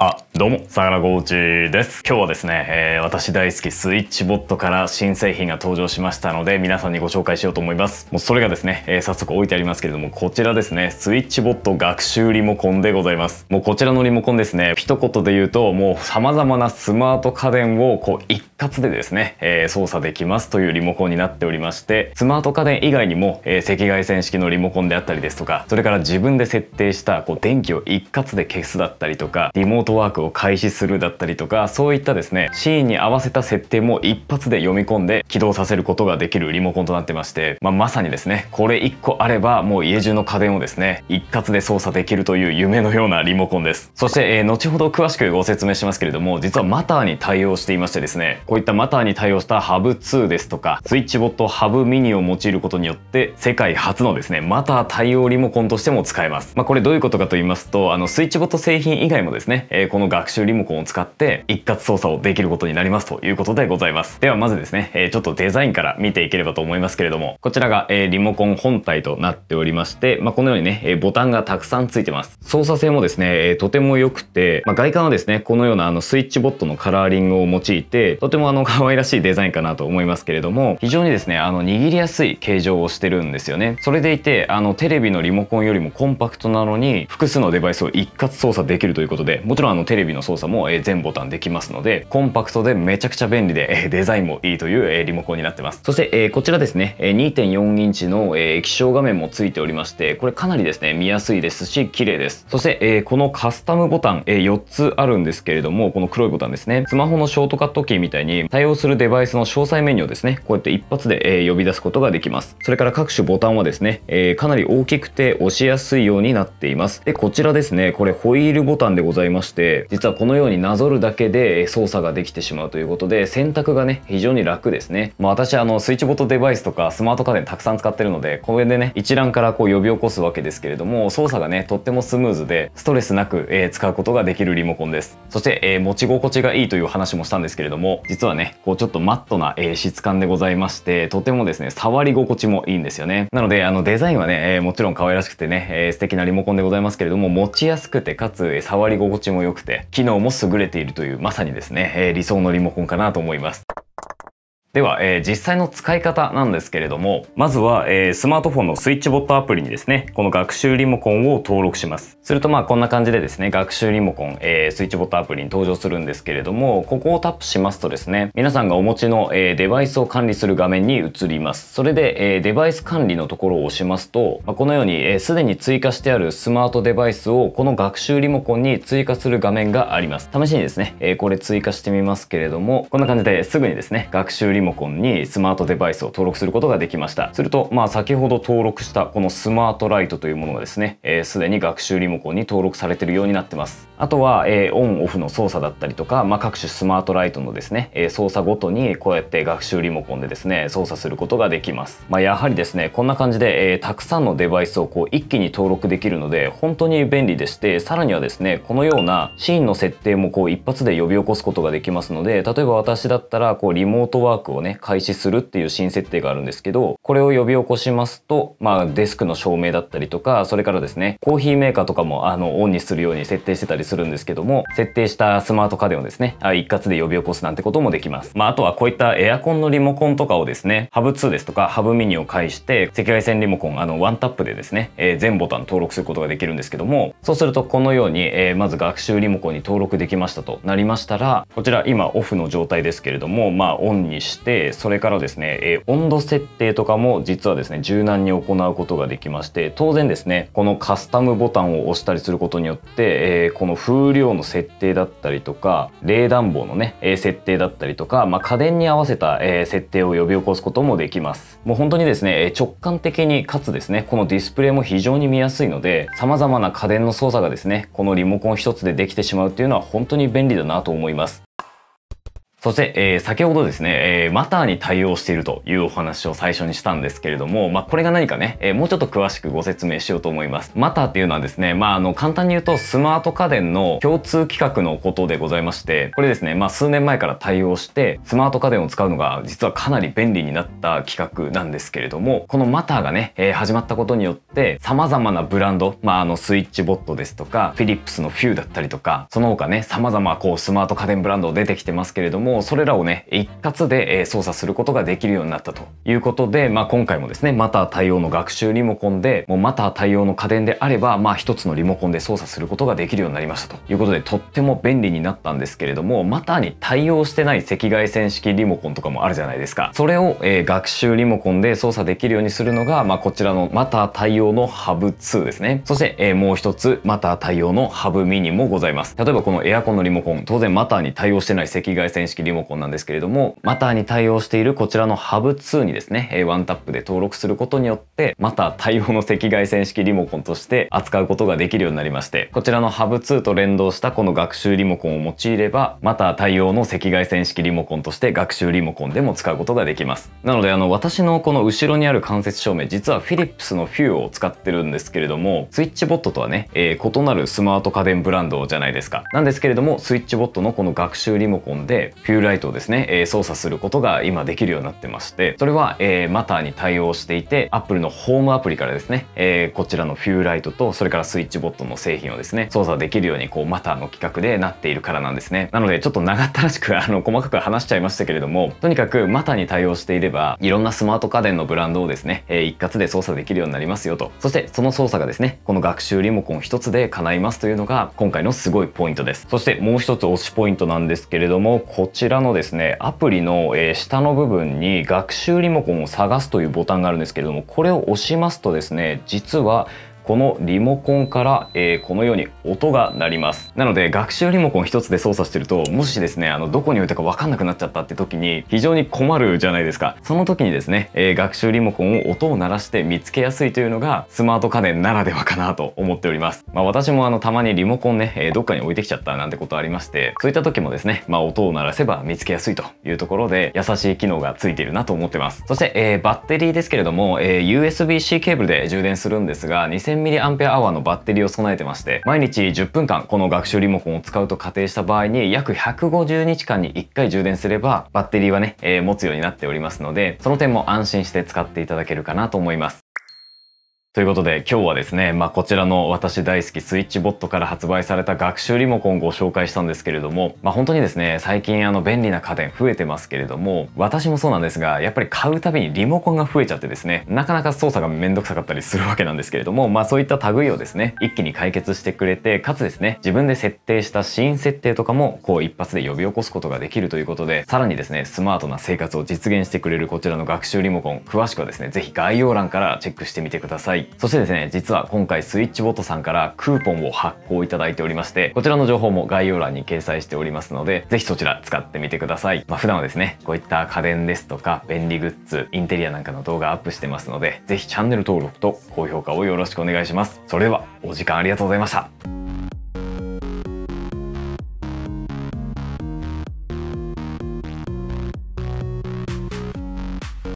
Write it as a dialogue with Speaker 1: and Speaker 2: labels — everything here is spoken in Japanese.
Speaker 1: あどうも、さがなごうちです。今日はですね、えー、私大好きスイッチボットから新製品が登場しましたので、皆さんにご紹介しようと思います。もうそれがですね、えー、早速置いてありますけれども、こちらですね、スイッチボット学習リモコンでございます。もうこちらのリモコンですね、一言で言うと、もう様々なスマート家電をこう一括でですね、えー、操作できますというリモコンになっておりまして、スマート家電以外にも、え赤外線式のリモコンであったりですとか、それから自分で設定したこう電気を一括で消すだったりとか、リモートワークをを開始するだったりとかそういったですねシーンに合わせた設定も一発で読み込んで起動させることができるリモコンとなってまして、まあ、まさにですねこれ1個あればもう家中の家電をですね一括で操作できるという夢のようなリモコンですそして、えー、後ほど詳しくご説明しますけれども実はマターに対応していましてですねこういったマターに対応したハブ2ですとかスイッチボット Hub m i n を用いることによって世界初のですねマター対応リモコンとしても使えます、まあ、これどういうことかと言いますとあのスイッチボット製品以外もですね、えー、この画学習リモコンを使って一括操作をできることになりますということでございます。ではまずですね、えちょっとデザインから見ていければと思いますけれども、こちらが、えリモコン本体となっておりまして、まあ、このようにね、えボタンがたくさんついてます。操作性もですね、えとても良くて、まあ、外観はですね、このようなあのスイッチボットのカラーリングを用いて、とてもあの可愛らしいデザインかなと思いますけれども、非常にですね、あの握りやすい形状をしてるんですよね。それでいて、あのテレビのリモコンよりもコンパクトなのに、複数のデバイスを一括操作できるということで、もちろんあのテレビの操作も全ボタンできますのでコンパクトでめちゃくちゃ便利でデザインもいいというリモコンになってますそしてこちらですね2.4インチの液晶画面もついておりましてこれかなりですね見やすいですし綺麗ですそしてこのカスタムボタン4つあるんですけれどもこの黒いボタンですねスマホのショートカットキーみたいに対応するデバイスの詳細メニューをですねこうやって一発で呼び出すことができますそれから各種ボタンはですねかなり大きくて押しやすいようになっていますでこちらですねこれホイールボタンでございまして実はこのようになぞるだけで操作ができてしまうということで選択がね非常に楽ですね、まあ、私あのスイッチボットデバイスとかスマート家電たくさん使ってるのでこれでね一覧からこう呼び起こすわけですけれども操作がねとってもスムーズでストレスなく、えー、使うことができるリモコンですそして、えー、持ち心地がいいという話もしたんですけれども実はねこうちょっとマットな、えー、質感でございましてとてもですね触り心地もいいんですよねなのであのデザインはね、えもちろん可愛らしくてね、え素敵なリモコンでございますけれども持ちやすくてかつ、え触り心地も良くて機能も優れているという、まさにですね、えー、理想のリモコンかなと思います。では、えー、実際の使い方なんですけれども、まずは、えー、スマートフォンのスイッチボットアプリにですね、この学習リモコンを登録します。するとまあこんな感じでですね、学習リモコン、えー、スイッチボットアプリに登場するんですけれども、ここをタップしますとですね、皆さんがお持ちの、えデバイスを管理する画面に移ります。それで、えデバイス管理のところを押しますと、まあ、このようにすで、えー、に追加してあるスマートデバイスをこの学習リモコンに追加する画面があります。試しにですね、えこれ追加してみますけれども、こんな感じですぐにですね、学習リモコンリモコンにスマートデバイスを登録することができましたするとまあ先ほど登録したこのスマートライトというものがですねえすで、に学習リモコンに登録されているようになってますあとは、えー、オンオフの操作だったりとか、まあ、各種スマートライトのですね、えー、操作ごとにこうやって学習リモコンでですね操作することができます、まあ、やはりですねこんな感じで、えー、たくさんのデバイスをこう一気に登録できるので本当に便利でしてさらにはですねこのようなシーンの設定もこう一発で呼び起こすことができますので例えば私だったらこうリモートワークをね開始するっていう新設定があるんですけどこれを呼び起こしますと、まあ、デスクの照明だったりとかそれからですねコーヒーメーカーとかもあのオンにするように設定してたりするんですけども、設定したスマート家電をですね、一括で呼び起こすなんてこともできます。まあ、あとはこういったエアコンのリモコンとかをですね、ハブ2ですとか、ハブミニを介して、赤外線リモコン、あの、ワンタップでですね、えー、全ボタン登録することができるんですけども、そうするとこのように、えー、まず学習リモコンに登録できましたとなりましたら、こちら今オフの状態ですけれども、まあ、オンにして、それからですね、えー、温度設定とかも実はですね、柔軟に行うことができまして、当然ですね、このカスタムボタンを押したりすることによって、えー、この風量の設定だったりとか冷暖房のね、え設定だったりとか、まあ、家電に合わせた、え設定を呼び起こすこともできますもう本当にですね直感的にかつですねこのディスプレイも非常に見やすいので様々な家電の操作がですねこのリモコン一つでできてしまうっていうのは本当に便利だなと思いますそして、えー、先ほどですね、えー、マターに対応しているというお話を最初にしたんですけれども、まあ、これが何かね、えー、もうちょっと詳しくご説明しようと思います。マターっていうのはですね、まあ、あの、簡単に言うと、スマート家電の共通規格のことでございまして、これですね、まあ、数年前から対応して、スマート家電を使うのが、実はかなり便利になった規格なんですけれども、このマターがね、えー、始まったことによって、様々なブランド、まあ、あの、スイッチボットですとか、フィリップスのフューだったりとか、その他ね、様々こう、スマート家電ブランド出てきてますけれども、もうそれらをね一括で操作することができるようになったということで、まあ、今回もですねまた対応の学習リモコンでもうまた対応の家電であれば、まあ、一つのリモコンで操作することができるようになりましたということでとっても便利になったんですけれどもまたに対応してない赤外線式リモコンとかもあるじゃないですかそれを、えー、学習リモコンで操作できるようにするのが、まあ、こちらのマター対応のハブ2ですねそして、えー、もう一つまた対応のハブミニもございます例えばこのエアコンのリモコン当然マターに対応してない赤外線式リモコンなんですけれども、マターに対応しているこちらの h ブ b 2にですね、ワンタップで登録することによって、マター対応の赤外線式リモコンとして扱うことができるようになりまして、こちらの h ブ b 2と連動したこの学習リモコンを用いれば、マター対応の赤外線式リモコンとして学習リモコンでも使うことができます。なので、あの、私のこの後ろにある間接照明、実はフィリップスの Fue を使ってるんですけれども、スイッチボットとはね、えー、異なるスマート家電ブランドじゃないですか。なんですけれども、スイッチボットのこの学習リモコンで、フューライトをですね、えー、操作することが今できるようになってまして、それは、えー、マターに対応していて、Apple のホームアプリからですね、えー、こちらのフューライトと、それからスイッチボットの製品をですね、操作できるように、こう、マターの規格でなっているからなんですね。なので、ちょっと長ったらしく、あの、細かく話しちゃいましたけれども、とにかくマターに対応していれば、いろんなスマート家電のブランドをですね、えー、一括で操作できるようになりますよと。そして、その操作がですね、この学習リモコン一つで叶いますというのが、今回のすごいポイントです。そして、もう一つ推しポイントなんですけれども、こちちらのですねアプリの、え下の部分に学習リモコンを探すというボタンがあるんですけれどもこれを押しますとですね実はこのリモコンから、えー、このように音が鳴りますなので学習リモコン1つで操作してるともしですねあのどこに置いたか分かんなくなっちゃったって時に非常に困るじゃないですかその時にですね、えー、学習リモコンを音を鳴らして見つけやすいというのがスマート家電ならではかなと思っております、まあ、私もあのたまにリモコンね、えー、どっかに置いてきちゃったなんてことありましてそういった時もですね、まあ、音を鳴らせば見つけやすいというところで優しい機能がついているなと思ってますそして、えー、バッテリーですけれども、え USB-C ケーブルで充電するんですが2000 1000mAh のバッテリーを備えてまして毎日10分間この学習リモコンを使うと仮定した場合に約150日間に1回充電すればバッテリーはね、えー、持つようになっておりますのでその点も安心して使っていただけるかなと思いますということで今日はですね、まあ、こちらの私大好きスイッチボットから発売された学習リモコンをご紹介したんですけれども、まあ、本当にですね最近あの便利な家電増えてますけれども私もそうなんですがやっぱり買うたびにリモコンが増えちゃってですねなかなか操作がめんどくさかったりするわけなんですけれども、まあ、そういった類をですね一気に解決してくれてかつですね自分で設定したシーン設定とかもこう一発で呼び起こすことができるということでさらにですねスマートな生活を実現してくれるこちらの学習リモコン詳しくはですね是非概要欄からチェックしてみてください。そしてですね、実は今回スイッチボットさんからクーポンを発行いただいておりまして、こちらの情報も概要欄に掲載しておりますので、ぜひそちら使ってみてください。まあ、普段はですね、こういった家電ですとか、便利グッズ、インテリアなんかの動画アップしてますので、ぜひチャンネル登録と高評価をよろしくお願いします。それでは、お時間ありがとうございました。